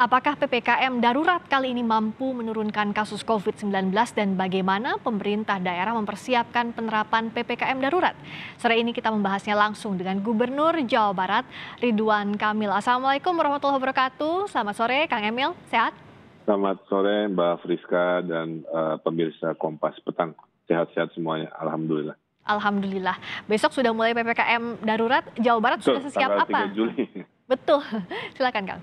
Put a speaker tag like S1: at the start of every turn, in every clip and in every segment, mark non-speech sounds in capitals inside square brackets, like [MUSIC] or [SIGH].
S1: Apakah PPKM darurat kali ini mampu menurunkan kasus COVID-19 dan bagaimana pemerintah daerah mempersiapkan penerapan PPKM darurat? Sore ini kita membahasnya langsung dengan Gubernur Jawa Barat Ridwan Kamil. Assalamualaikum warahmatullahi wabarakatuh. Selamat sore Kang Emil, sehat?
S2: Selamat sore Mbak Friska dan uh, pemirsa Kompas Petang. Sehat-sehat semuanya, Alhamdulillah.
S1: Alhamdulillah. Besok sudah mulai PPKM darurat. Jawa Barat sudah sesiap apa? Juli. Betul. [LAUGHS] Silakan Kang.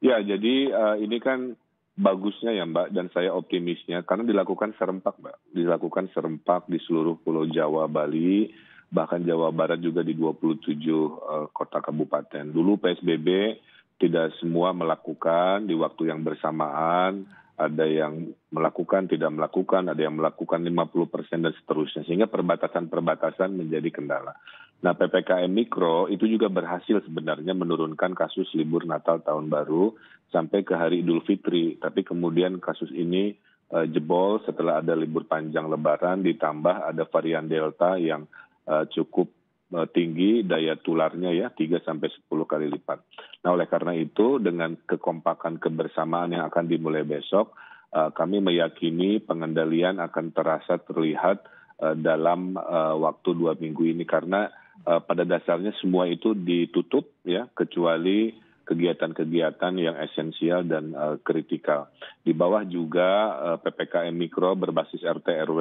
S2: Ya, jadi uh, ini kan bagusnya ya Mbak dan saya optimisnya karena dilakukan serempak Mbak. Dilakukan serempak di seluruh Pulau Jawa, Bali, bahkan Jawa Barat juga di 27 uh, eh, kota kabupaten. Dulu PSBB tidak semua melakukan di waktu yang bersamaan ada yang melakukan, tidak melakukan, ada yang melakukan 50 persen dan seterusnya. Sehingga perbatasan-perbatasan menjadi kendala. Nah PPKM Mikro itu juga berhasil sebenarnya menurunkan kasus libur Natal tahun baru sampai ke hari Idul Fitri. Tapi kemudian kasus ini uh, jebol setelah ada libur panjang lebaran ditambah ada varian Delta yang uh, cukup Eh, tinggi daya tularnya ya 3 sampai 10 kali lipat. Nah, oleh karena itu dengan kekompakan kebersamaan yang akan dimulai besok, eh, kami meyakini pengendalian akan terasa terlihat eh, dalam waktu dua minggu ini karena pada dasarnya semua itu ditutup ya kecuali kegiatan-kegiatan yang esensial dan kritikal. Di bawah juga PPKM mikro berbasis RT RW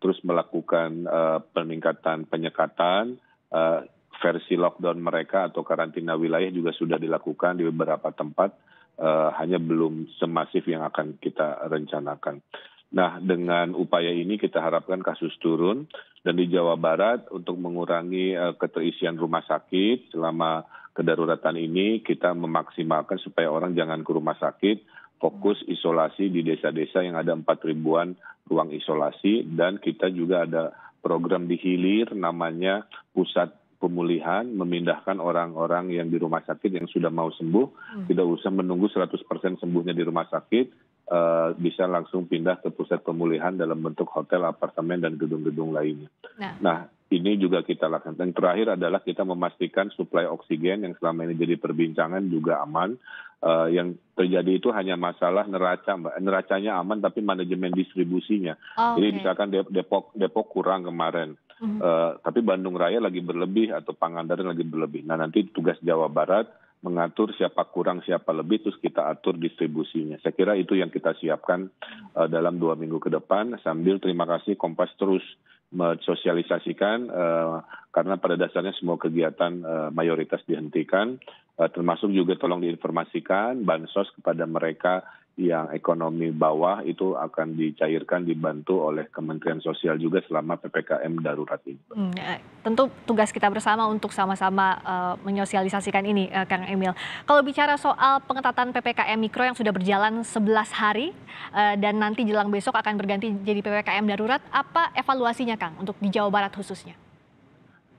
S2: terus melakukan peningkatan penyekatan Eh, versi lockdown mereka atau karantina wilayah juga sudah dilakukan di beberapa tempat, uh, hanya belum semasif yang akan kita rencanakan. Nah, dengan upaya ini kita harapkan kasus turun dan di Jawa Barat untuk mengurangi uh, keterisian rumah sakit selama kedaruratan ini kita memaksimalkan supaya orang jangan ke rumah sakit, fokus isolasi di desa-desa yang ada 4 ribuan ruang isolasi dan kita juga ada program di hilir namanya pusat pemulihan memindahkan orang-orang yang di rumah sakit yang sudah mau sembuh hmm. tidak usah menunggu 100% sembuhnya di rumah sakit Eh, bisa langsung pindah ke pusat pemulihan dalam bentuk hotel, apartemen, dan gedung-gedung lainnya. Nah. nah, ini juga kita lakukan. Yang terakhir adalah kita memastikan suplai oksigen yang selama ini jadi perbincangan juga aman. Uh, yang terjadi itu hanya masalah neraca, mbak. Eh, neracanya aman, tapi manajemen distribusinya. Oh, okay. Jadi misalkan Depok Depok kurang kemarin. uh, tapi Bandung Raya lagi berlebih atau Pangandaran lagi berlebih. Nah nanti tugas Jawa Barat mengatur siapa kurang siapa lebih terus kita atur distribusinya. Saya kira itu yang kita siapkan uh, dalam dua minggu ke depan sambil terima kasih Kompas terus mensosialisasikan uh, karena pada dasarnya semua kegiatan uh, mayoritas dihentikan uh, termasuk juga tolong diinformasikan bansos kepada mereka yang ekonomi bawah itu akan dicairkan dibantu oleh Kementerian Sosial juga selama PPKM darurat ini.
S1: Hmm, ya, tentu tugas kita bersama untuk sama-sama uh, menyosialisasikan ini uh, Kang Emil. Kalau bicara soal pengetatan PPKM mikro yang sudah berjalan 11 hari uh, dan nanti jelang besok akan berganti jadi PPKM darurat, apa evaluasinya Kang untuk di Jawa Barat khususnya?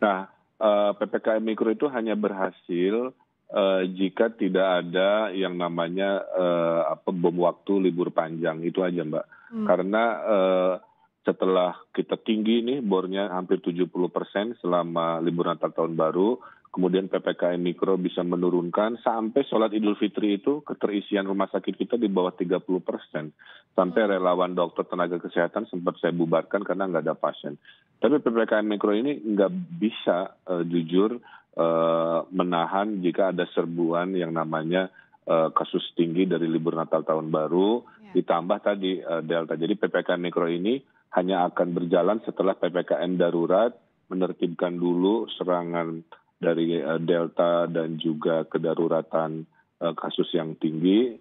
S2: Nah, uh, PPKM mikro itu hanya berhasil uh, jika tidak ada yang namanya uh, apa bom waktu libur panjang itu aja mbak hmm. karena uh, setelah kita tinggi nih bornya hampir 70 persen selama libur Natal tahun baru kemudian ppkm mikro bisa menurunkan sampai sholat idul fitri itu keterisian rumah sakit kita di bawah 30 persen sampai hmm. relawan dokter tenaga kesehatan sempat saya bubarkan karena nggak ada pasien tapi ppkm mikro ini nggak bisa uh, jujur Eh, menahan jika ada serbuan yang namanya eh, kasus tinggi dari libur Natal tahun baru ya. ditambah tadi eh, delta. Jadi PPKM mikro ini hanya akan berjalan setelah PPKM darurat menertibkan dulu serangan dari delta dan juga kedaruratan kasus yang tinggi.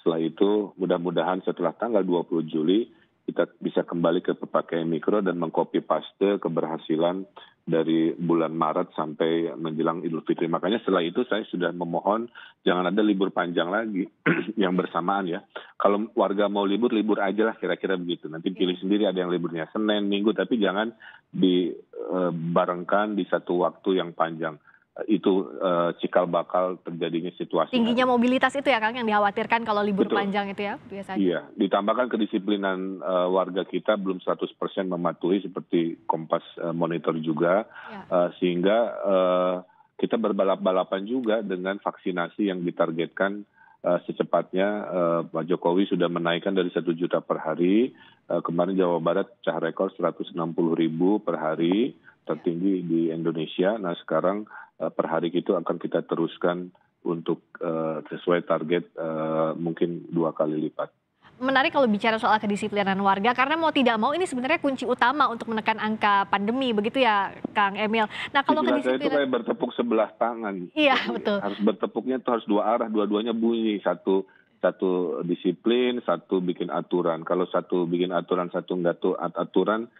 S2: setelah itu mudah-mudahan setelah tanggal 20 Juli kita bisa kembali ke pemakaian mikro dan mengcopy paste keberhasilan dari bulan Maret sampai menjelang Idul Fitri. Makanya setelah itu saya sudah memohon jangan ada libur panjang lagi [CLEARS THROAT] yang bersamaan ya. Kalau warga mau libur, libur aja lah kira-kira begitu. Nanti iya. pilih sendiri ada yang liburnya Senin, Minggu, tapi jangan dibarengkan di satu waktu yang panjang. Eh, itu uh, cikal bakal terjadinya situasi. Tingginya
S1: mobilitas itu ya Kang yang dikhawatirkan kalau libur Betul. panjang itu ya biasanya. Iya,
S2: ditambahkan kedisiplinan uh, warga kita belum 100% mematuhi seperti Kompas uh, monitor juga ya. uh, sehingga uh, kita berbalap-balapan juga dengan vaksinasi yang ditargetkan uh, secepatnya uh, Pak Jokowi sudah menaikkan dari satu juta per hari. Uh, kemarin Jawa Barat pecah rekor 160 ribu per hari tertinggi di Indonesia. Nah sekarang eh, per hari itu akan kita teruskan untuk uh, sesuai target uh, mungkin dua kali lipat.
S1: Menarik kalau bicara soal kedisiplinan warga karena mau tidak mau ini sebenarnya kunci utama untuk menekan angka pandemi begitu ya Kang Emil. Nah kalau Dibilang kedisiplinan itu
S2: kayak bertepuk sebelah tangan. Iya Jadi betul. Harus bertepuknya itu harus dua arah, dua-duanya bunyi satu satu disiplin, satu bikin aturan. Kalau satu bikin aturan, satu nggak tuh aturan,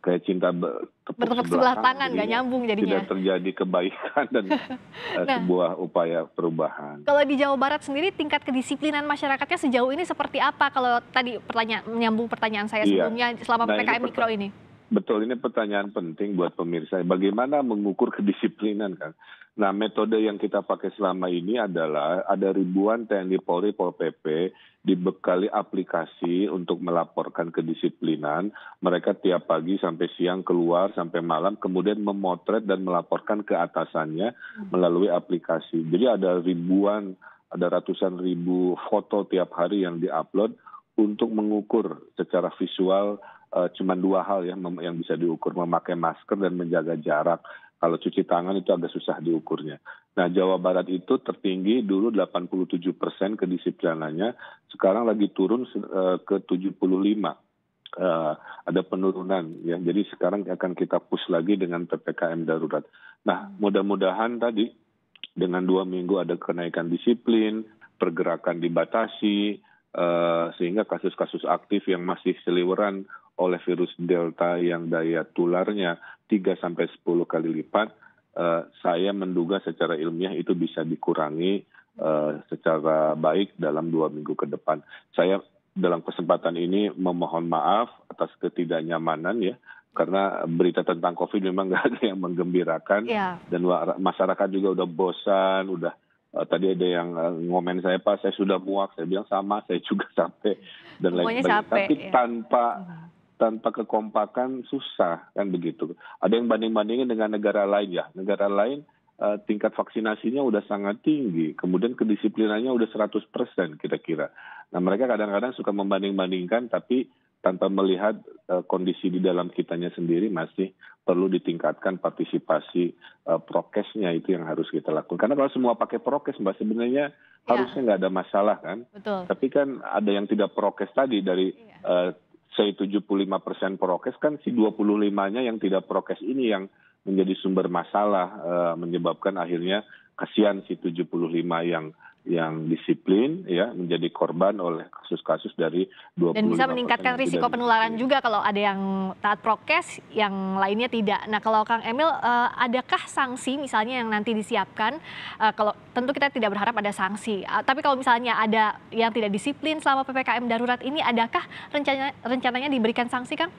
S2: kayak cinta bertepuk sebelah, tangan nggak
S1: nyambung jadinya tidak
S2: terjadi kebaikan dan [LAUGHS] eh, nah, sebuah upaya perubahan.
S1: Kalau di Jawa Barat sendiri tingkat kedisiplinan masyarakatnya sejauh ini seperti apa? Kalau tadi pertanyaan menyambung pertanyaan saya iya. sebelumnya selama nah, ppkm mikro ini.
S2: Betul ini pertanyaan penting buat pemirsa. Bagaimana mengukur kedisiplinan kan? Nah, metode yang kita pakai selama ini adalah ada ribuan TNI Polri Pol PP dibekali aplikasi untuk melaporkan kedisiplinan. Mereka tiap pagi sampai siang keluar sampai malam kemudian memotret dan melaporkan ke atasannya melalui aplikasi. Jadi ada ribuan ada ratusan ribu foto tiap hari yang diupload untuk mengukur secara visual eh, cuma dua hal ya yang bisa diukur memakai masker dan menjaga jarak kalau cuci tangan itu agak susah diukurnya. Nah, Jawa Barat itu tertinggi dulu 87 persen kedisiplinannya, sekarang lagi turun eh, ke 75. Eh, ada penurunan ya. Jadi sekarang akan kita push lagi dengan PPKM darurat. Nah, mudah-mudahan tadi dengan dua minggu ada kenaikan disiplin, pergerakan dibatasi, eh, sehingga kasus-kasus aktif yang masih seliweran oleh virus delta yang daya tularnya 3 sampai 10 kali lipat, eh, saya menduga secara ilmiah itu bisa dikurangi eh, secara baik dalam dua minggu ke depan. Saya dalam kesempatan ini memohon maaf atas ketidaknyamanan ya karena berita tentang COVID memang [LAUGHS] nggak ada yang menggembirakan yeah. dan masyarakat juga udah bosan, udah uh, tadi ada yang uh, ngomen saya pak saya sudah muak saya bilang sama saya juga [LAUGHS] capek dan lain lain tapi ya. tanpa iya tanpa kekompakan susah kan begitu. Ada yang banding-bandingin dengan negara lain ya. Negara lain uh, tingkat vaksinasinya udah sangat tinggi, kemudian kedisiplinannya udah 100% kira-kira. Nah, mereka kadang-kadang suka membanding-bandingkan tapi tanpa melihat uh, kondisi di dalam kitanya sendiri masih perlu ditingkatkan partisipasi uh, prokesnya itu yang harus kita lakukan. Karena kalau semua pakai prokes Mbak sebenarnya iya. harusnya nggak ada masalah kan. Betul. Tapi kan ada yang tidak prokes tadi dari ya. uh, say 75 persen prokes kan si 25-nya yang tidak prokes ini yang menjadi sumber masalah eh, menyebabkan akhirnya kasihan si 75 yang yang disiplin ya menjadi korban oleh kasus-kasus dari 20 dan bisa meningkatkan risiko
S1: penularan juga kalau ada yang taat prokes yang lainnya tidak. Nah kalau Kang Emil eh, adakah sanksi misalnya yang nanti disiapkan eh, kalau tentu kita tidak berharap ada sanksi eh, tapi kalau misalnya ada yang tidak disiplin selama ppkm darurat ini adakah rencana rencananya diberikan sanksi Kang?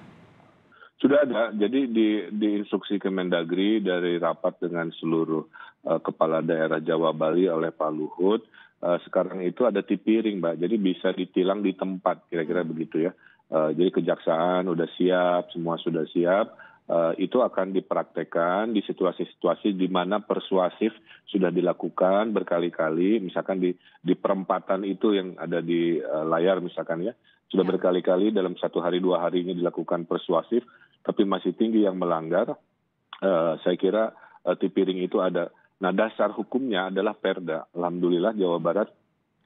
S2: Sudah ada, jadi di, di instruksi Kemendagri dari rapat dengan seluruh uh, kepala daerah Jawa Bali oleh Pak Luhut, uh, sekarang itu ada tipiring, Mbak. Jadi bisa ditilang di tempat, kira-kira begitu ya. Uh, jadi kejaksaan sudah siap, semua sudah siap. Eh, itu akan dipraktekkan di situasi-situasi di mana persuasif sudah dilakukan berkali-kali, misalkan di, di perempatan itu yang ada di uh, layar misalkan ya, sudah ya. berkali-kali dalam satu hari dua hari ini dilakukan persuasif, tapi masih tinggi yang melanggar. Uh, saya kira uh, tipiring itu ada. Nah dasar hukumnya adalah Perda. Alhamdulillah Jawa Barat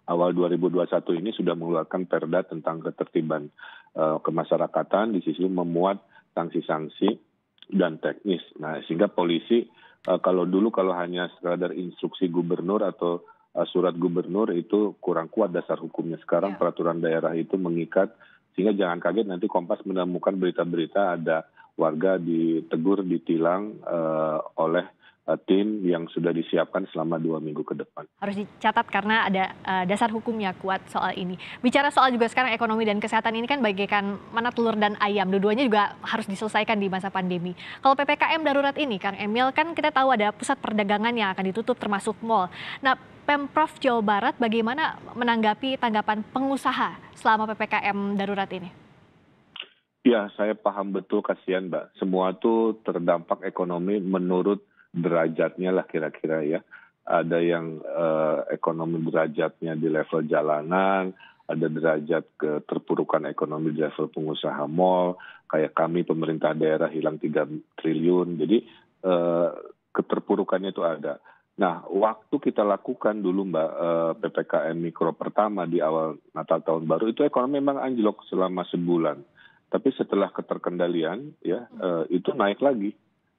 S2: awal 2021 ini sudah mengeluarkan Perda tentang ketertiban uh, kemasyarakatan di sisi memuat sanksi-sanksi dan teknis. Nah, sehingga polisi uh, kalau dulu kalau hanya sekadar instruksi gubernur atau uh, surat gubernur itu kurang kuat dasar hukumnya. Sekarang ya. peraturan daerah itu mengikat sehingga jangan kaget nanti Kompas menemukan berita-berita ada warga ditegur ditilang uh, oleh Eh, tim yang sudah disiapkan selama dua minggu ke depan.
S1: Harus dicatat karena ada uh, dasar hukumnya kuat soal ini. Bicara soal juga sekarang ekonomi dan kesehatan ini kan bagaikan mana telur dan ayam. Dua-duanya juga harus diselesaikan di masa pandemi. Kalau PPKM darurat ini, Kang Emil, kan kita tahu ada pusat perdagangan yang akan ditutup termasuk mall. Nah, Pemprov Jawa Barat bagaimana menanggapi tanggapan pengusaha selama PPKM darurat ini?
S2: Ya, saya paham betul kasihan Mbak. Semua itu terdampak ekonomi menurut derajatnya lah kira-kira ya. Ada yang uh, ekonomi derajatnya di level jalanan, ada derajat keterpurukan ekonomi di level pengusaha mall, kayak kami pemerintah daerah hilang 3 triliun. Jadi uh, keterpurukannya itu ada. Nah, waktu kita lakukan dulu Mbak eh, PPKM mikro pertama di awal Natal tahun baru itu ekonomi memang anjlok selama sebulan. Tapi setelah keterkendalian ya itu naik lagi.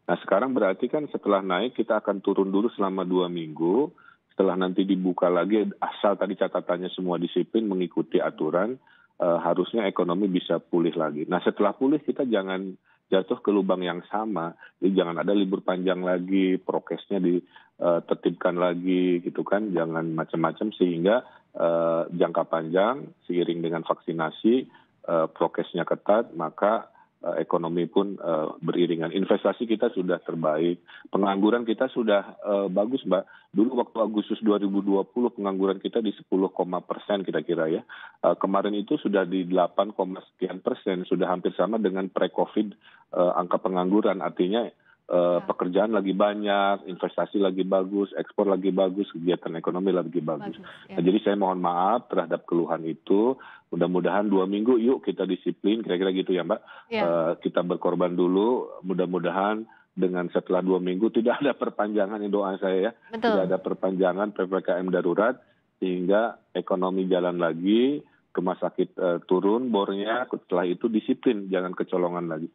S2: Nah sekarang berarti kan setelah naik kita akan turun dulu selama dua minggu. Setelah nanti dibuka lagi, asal tadi catatannya semua disiplin mengikuti aturan, eh, harusnya ekonomi bisa pulih lagi. Nah setelah pulih kita jangan jatuh ke lubang yang sama. Jadi jangan ada libur panjang lagi, prokesnya ditetipkan eh, lagi gitu kan, jangan macam-macam sehingga eh, jangka panjang seiring dengan vaksinasi eh, prokesnya ketat, maka Eh, ekonomi pun eh, beriringan. Investasi kita sudah terbaik, pengangguran kita sudah eh, bagus, Mbak. Dulu waktu Agustus 2020 pengangguran kita di 10, persen kira-kira ya. kemarin itu sudah di 8, sekian persen, sudah hampir sama dengan pre-COVID angka pengangguran. Artinya Uh, pekerjaan lagi banyak, investasi lagi bagus, ekspor lagi bagus, kegiatan ekonomi lagi bagus. bagus ya. nah, jadi saya mohon maaf terhadap keluhan itu. Mudah-mudahan dua minggu yuk kita disiplin, kira-kira gitu ya Mbak. Ya. Uh, kita berkorban dulu. Mudah-mudahan dengan setelah dua minggu tidak ada perpanjangan ini doa saya ya, Betul. tidak ada perpanjangan ppkm darurat sehingga ekonomi jalan lagi, rumah sakit uh, turun bornya, setelah itu disiplin, jangan kecolongan lagi.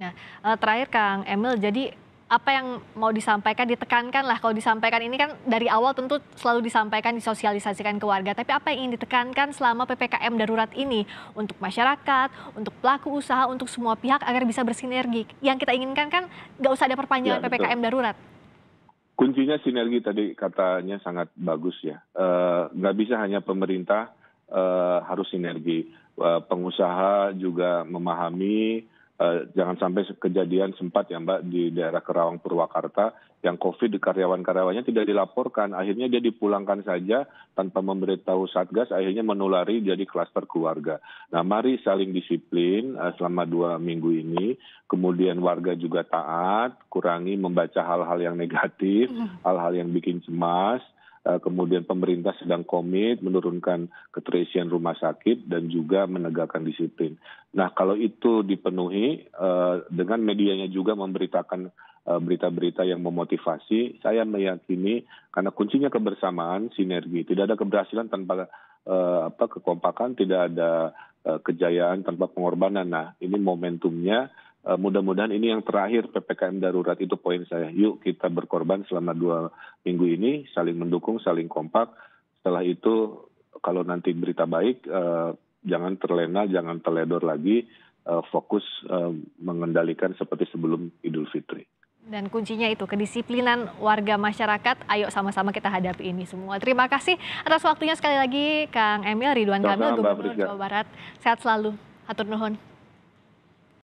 S1: Nah, eh, terakhir Kang Emil, jadi apa yang mau disampaikan ditekankan lah kalau disampaikan ini kan dari awal tentu selalu disampaikan disosialisasikan ke warga tapi apa yang ingin ditekankan selama ppkm darurat ini untuk masyarakat untuk pelaku usaha untuk semua pihak agar bisa bersinergi yang kita inginkan kan nggak usah ada perpanjangan ya, ppkm darurat
S2: kuncinya sinergi tadi katanya sangat bagus ya eh, nggak uh, bisa hanya pemerintah uh, harus sinergi Uh, pengusaha juga memahami Eh, jangan sampai kejadian sempat ya Mbak di daerah Kerawang Purwakarta yang COVID di karyawan-karyawannya tidak dilaporkan. Akhirnya dia dipulangkan saja tanpa memberitahu Satgas, akhirnya menulari jadi klaster keluarga. Nah mari saling disiplin eh, selama dua minggu ini, kemudian warga juga taat, kurangi membaca hal-hal yang negatif, hal-hal yang bikin cemas, Eh, kemudian pemerintah sedang komit menurunkan keterisian rumah sakit dan juga menegakkan disiplin. Nah, kalau itu dipenuhi eh, dengan medianya juga memberitakan eh, berita-berita yang memotivasi, saya meyakini karena kuncinya kebersamaan, sinergi. Tidak ada keberhasilan tanpa apa kekompakan, tidak ada kejayaan tanpa pengorbanan. Nah, ini momentumnya Eh, mudah-mudahan ini yang terakhir ppkm darurat itu poin saya. Yuk kita berkorban selama dua minggu ini, saling mendukung, saling kompak. Setelah itu kalau nanti berita baik, eh, jangan terlena, jangan teledor lagi, eh, fokus eh, mengendalikan seperti sebelum Idul Fitri.
S1: Dan kuncinya itu kedisiplinan warga masyarakat. Ayo sama-sama kita hadapi ini semua. Terima kasih atas waktunya sekali lagi Kang Emil Ridwan Kamil Gubernur Jawa Barat. Sehat selalu. Hatur nuhun.